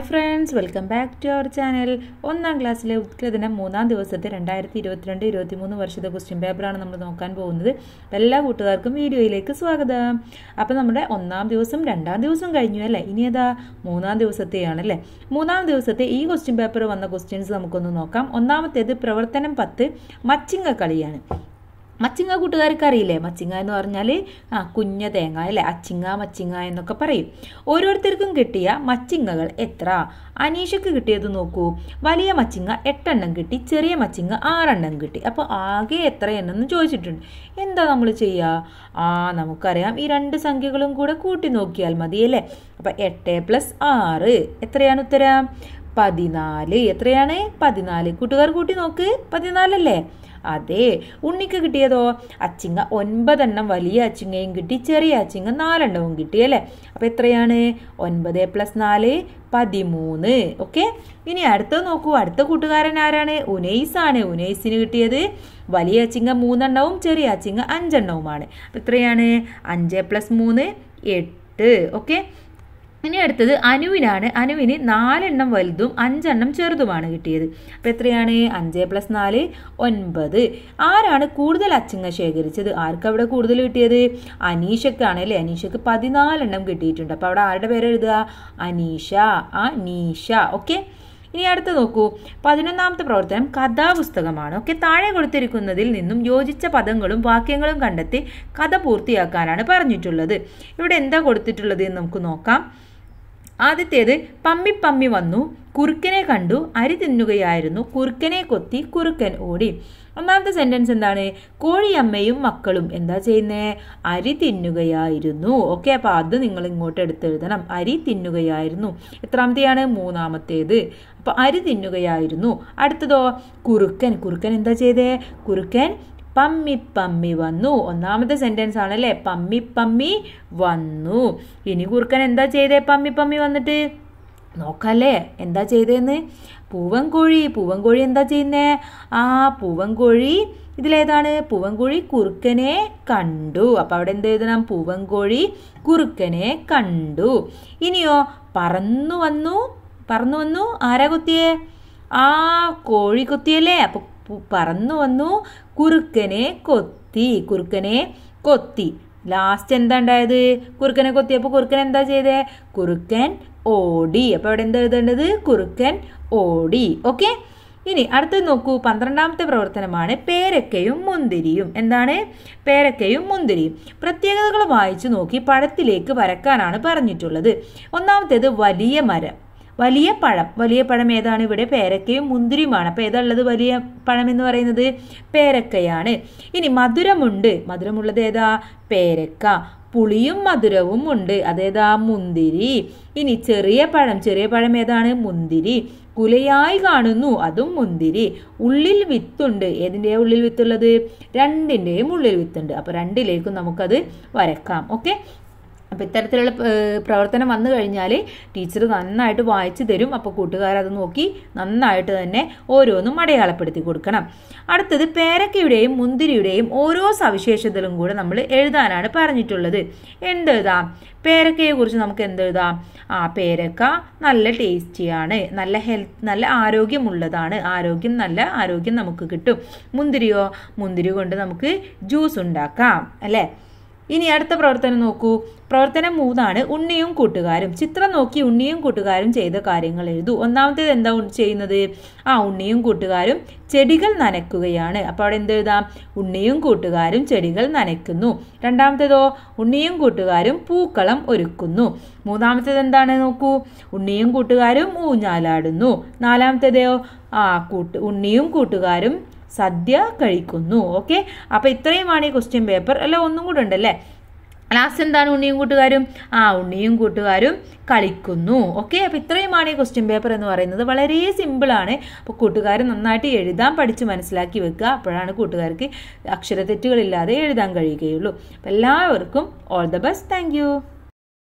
hi friends welcome back to our channel ഒന്നാം ക്ലാസ്സിലെ ഉത്കൃതനം മൂന്നാം ദിവസത്തെ രണ്ടായിരത്തി ഇരുപത്തിരണ്ട് ഇരുപത്തി മൂന്ന് വർഷത്തെ ക്വസ്റ്റ്യൻ പേപ്പറാണ് നമ്മൾ നോക്കാൻ പോകുന്നത് എല്ലാ കൂട്ടുകാർക്കും വീഡിയോയിലേക്ക് സ്വാഗതം അപ്പോൾ നമ്മുടെ ഒന്നാം ദിവസം രണ്ടാം ദിവസം കഴിഞ്ഞു അല്ലേ ഇനി ഏതാ മൂന്നാം ദിവസത്തെയാണല്ലേ മൂന്നാം ദിവസത്തെ ഈ ക്വസ്റ്റ്യൻ പേപ്പർ വന്ന ക്വസ്റ്റ്യൻസ് നമുക്കൊന്ന് നോക്കാം ഒന്നാമത്തേത് പ്രവർത്തനം പത്ത് മച്ചിങ്ങ കളിയാണ് മച്ചിങ്ങ കൂട്ടുകാർക്ക് അറിയില്ലേ മച്ചിങ്ങ എന്ന് പറഞ്ഞാൽ ആ കുഞ്ഞ തേങ്ങ അല്ലേ അച്ചിങ്ങ മച്ചിങ്ങ എന്നൊക്കെ പറയും ഓരോരുത്തർക്കും കിട്ടിയ മച്ചിങ്ങകൾ എത്ര അനീഷയ്ക്ക് കിട്ടിയത് നോക്കൂ വലിയ മച്ചിങ്ങ എട്ടെണ്ണം കിട്ടി ചെറിയ മച്ചിങ്ങ ആറെണ്ണം കിട്ടി അപ്പോൾ ആകെ എത്ര എണ്ണെന്ന് ചോദിച്ചിട്ടുണ്ട് എന്താ നമ്മൾ ചെയ്യുക ആ നമുക്കറിയാം ഈ രണ്ട് സംഖ്യകളും കൂടെ കൂട്ടി നോക്കിയാൽ മതി അല്ലേ അപ്പം എട്ട് പ്ലസ് ആറ് എത്രയാണ് ഉത്തരം പതിനാല് എത്രയാണ് പതിനാല് കൂട്ടുകാർ കൂട്ടി നോക്ക് പതിനാലല്ലേ അതെ ഉണ്ണിക്ക് കിട്ടിയതോ അച്ചിങ്ങ ഒൻപതെണ്ണം വലിയ അച്ചിങ്ങയും കിട്ടി ചെറിയ അച്ചിങ്ങ നാലെണ്ണവും കിട്ടി അല്ലേ അപ്പോൾ എത്രയാണ് ഒൻപത് പ്ലസ് നാല് പതിമൂന്ന് ഓക്കെ ഇനി അടുത്തത് നോക്കൂ അടുത്ത കൂട്ടുകാരൻ ആരാണ് ഉനൈസ് ആണ് ഉനൈസിന് കിട്ടിയത് വലിയ അച്ചിങ്ങ മൂന്നെണ്ണവും ചെറിയ അച്ചിങ്ങ അഞ്ചെണ്ണവുമാണ് എത്രയാണ് അഞ്ച് പ്ലസ് മൂന്ന് എട്ട് ഓക്കെ ഇനി അടുത്തത് അനുവിനാണ് അനുവിന് നാലെണ്ണം വലുതും അഞ്ചെണ്ണം ചെറുതുമാണ് കിട്ടിയത് അപ്പം എത്രയാണ് അഞ്ച് പ്ലസ് നാല് ഒൻപത് ആരാണ് കൂടുതൽ അച്ചങ്ങ ശേഖരിച്ചത് ആർക്കവിടെ കൂടുതൽ കിട്ടിയത് അനീഷക്കാണ് അല്ലേ അനീഷക്ക് പതിനാലെണ്ണം കിട്ടിയിട്ടുണ്ട് അപ്പോൾ അവിടെ ആരുടെ പേര് എഴുതുക അനീഷ അനീഷ ഓക്കെ ഇനി അടുത്ത് നോക്കൂ പതിനൊന്നാമത്തെ പ്രവർത്തനം കഥാപുസ്തകമാണ് ഒക്കെ താഴെ കൊടുത്തിരിക്കുന്നതിൽ നിന്നും യോജിച്ച പദങ്ങളും വാക്യങ്ങളും കണ്ടെത്തി കഥ പൂർത്തിയാക്കാനാണ് പറഞ്ഞിട്ടുള്ളത് ഇവിടെ എന്താ കൊടുത്തിട്ടുള്ളത് എന്ന് നമുക്ക് നോക്കാം ആദ്യത്തേത് പമ്മി പമ്മി വന്നു കുറുക്കനെ കണ്ടു അരി തിന്നുകയായിരുന്നു കുറുക്കനെ കൊത്തി കുറുക്കൻ ഓടി ഒന്നാമത്തെ സെൻറ്റൻസ് എന്താണ് കോഴിയമ്മയും മക്കളും എന്താ ചെയ്യുന്നത് അരി തിന്നുകയായിരുന്നു ഓക്കെ അപ്പോൾ അത് നിങ്ങൾ ഇങ്ങോട്ട് എഴുതണം അരി തിന്നുകയായിരുന്നു എത്രാമത്തെയാണ് മൂന്നാമത്തേത് അപ്പോൾ അരി തിന്നുകയായിരുന്നു അടുത്തതോ കുറുക്കൻ കുറുക്കൻ എന്താ ചെയ്തേ കുറുക്കൻ പമ്മി പമ്മി വന്നു ഒന്നാമത്തെ സെൻറ്റൻസ് ആണല്ലേ പമ്മി പമ്മി വന്നു ഇനി കുറുക്കൻ എന്താ ചെയ്തേ പമ്മി പമ്മി വന്നിട്ട് നോക്കല്ലേ എന്താ ചെയ്തതെന്ന് പൂവൻകോഴി പൂവൻകോഴി എന്താ ചെയ്യുന്നേ ആ പൂവൻകോഴി ഇതിലേതാണ് പൂവൻകോഴി കുറുക്കനെ കണ്ടു അപ്പോൾ അവിടെ എന്ത് എഴുതണം പൂവൻകോഴി കുറുക്കനെ കണ്ടു ഇനിയോ പറന്നു വന്നു പറന്നു വന്നു ആരാ കൊത്തിയേ ആ കോഴി കൊത്തിയല്ലേ അപ്പോൾ പറന്നു വന്നു കുറുക്കനെ കൊത്തി കുറുക്കനെ കൊത്തി ലാസ്റ്റ് എന്താ ഉണ്ടായത് കുറുക്കനെ കൊത്തിയപ്പോൾ കുറുക്കൻ എന്താ ചെയ്തേ കുറുക്കൻ ഓടി അപ്പോൾ അവിടെ എന്താ എഴുതേണ്ടത് കുറുക്കൻ ഓടി ഓക്കെ ഇനി അടുത്തത് നോക്കൂ പന്ത്രണ്ടാമത്തെ പ്രവർത്തനമാണ് പേരക്കയും മുന്തിരിയും എന്താണ് പേരക്കയും മുന്തിരിയും പ്രത്യേകതകൾ വായിച്ചു നോക്കി പഴത്തിലേക്ക് വരക്കാനാണ് പറഞ്ഞിട്ടുള്ളത് ഒന്നാമത്തേത് വലിയ മരം വലിയ പഴം വലിയ പഴം ഏതാണ് ഇവിടെ പേരക്കയും മുന്തിരിയുമാണ് അപ്പോൾ ഉള്ളത് വലിയ പഴം എന്ന് പറയുന്നത് പേരക്കയാണ് ഇനി മധുരമുണ്ട് മധുരമുള്ളത് ഏതാ പേരക്ക പുളിയും മധുരവും ഉണ്ട് അതേതാ മുന്തിരി ഇനി ചെറിയ പഴം ചെറിയ പഴം ഏതാണ് മുന്തിരി കുലയായി കാണുന്നു അതും മുന്തിരി ഉള്ളിൽ വിത്തുണ്ട് ഏതിൻ്റെ ഉള്ളിൽ വിത്തുള്ളത് രണ്ടിൻ്റെയും ഉള്ളിൽ വിത്തുണ്ട് അപ്പോൾ രണ്ടിലേക്കും നമുക്കത് വരക്കാം ഓക്കെ അപ്പോൾ ഇത്തരത്തിലുള്ള പ്രവർത്തനം വന്നു കഴിഞ്ഞാൽ ടീച്ചർ നന്നായിട്ട് വായിച്ചു തരും അപ്പോൾ കൂട്ടുകാരത് നോക്കി നന്നായിട്ട് തന്നെ ഓരോന്നും അടയാളപ്പെടുത്തി കൊടുക്കണം അടുത്തത് പേരക്കയുടെയും മുന്തിരിയുടെയും ഓരോ സവിശേഷതകളും കൂടെ നമ്മൾ എഴുതാനാണ് പറഞ്ഞിട്ടുള്ളത് എന്തെഴുതാം കുറിച്ച് നമുക്ക് എന്തെഴുതാം ആ പേരക്ക നല്ല ടേസ്റ്റിയാണ് നല്ല ഹെൽത്ത് നല്ല ആരോഗ്യമുള്ളതാണ് ആരോഗ്യം നല്ല ആരോഗ്യം നമുക്ക് കിട്ടും മുന്തിരിയോ മുന്തിരി കൊണ്ട് നമുക്ക് ജ്യൂസ് ഉണ്ടാക്കാം അല്ലേ ഇനി അടുത്ത പ്രവർത്തനം നോക്കൂ പ്രവർത്തനം മൂന്നാണ് ഉണ്ണിയും കൂട്ടുകാരും ചിത്രം നോക്കി ഉണ്ണിയും കൂട്ടുകാരും ചെയ്ത കാര്യങ്ങൾ എഴുതൂ ഒന്നാമത്തേത് എന്താ ചെയ്യുന്നത് ആ ഉണ്ണിയും കൂട്ടുകാരും ചെടികൾ നനയ്ക്കുകയാണ് അപ്പോൾ അവിടെ എന്ത് എഴുതാം ഉണ്ണിയും കൂട്ടുകാരും ചെടികൾ നനയ്ക്കുന്നു രണ്ടാമത്തേതോ ഉണ്ണിയും കൂട്ടുകാരും പൂക്കളം ഒരുക്കുന്നു മൂന്നാമത്തേത് എന്താണ് നോക്കൂ ഉണ്ണിയും കൂട്ടുകാരും ഊഞ്ഞാലാടുന്നു നാലാമത്തേതോ ആ കൂട്ട് ഉണ്ണിയും കൂട്ടുകാരും സദ്യ കഴിക്കുന്നു ഓക്കെ അപ്പോൾ ഇത്രയുമാണ് ഈ ക്വസ്റ്റ്യൻ പേപ്പർ അല്ല ഒന്നും കൂടെ ഉണ്ടല്ലേ ലാസ്റ്റ് എന്താണ് ഉണ്ണിയും കൂട്ടുകാരും ആ ഉണ്ണിയും കൂട്ടുകാരും കളിക്കുന്നു ഓക്കെ അപ്പോൾ ഇത്രയുമാണ് ഈ ക്വസ്റ്റ്യൻ പേപ്പർ എന്ന് പറയുന്നത് വളരെ സിമ്പിളാണ് അപ്പോൾ കൂട്ടുകാർ നന്നായിട്ട് എഴുതാൻ പഠിച്ച് മനസ്സിലാക്കി വെക്കുക അപ്പോഴാണ് കൂട്ടുകാർക്ക് അക്ഷര തെറ്റുകളില്ലാതെ എഴുതാൻ കഴിയുകയുള്ളൂ അപ്പോൾ എല്ലാവർക്കും ഓൾ ദ ബെസ്റ്റ് താങ്ക്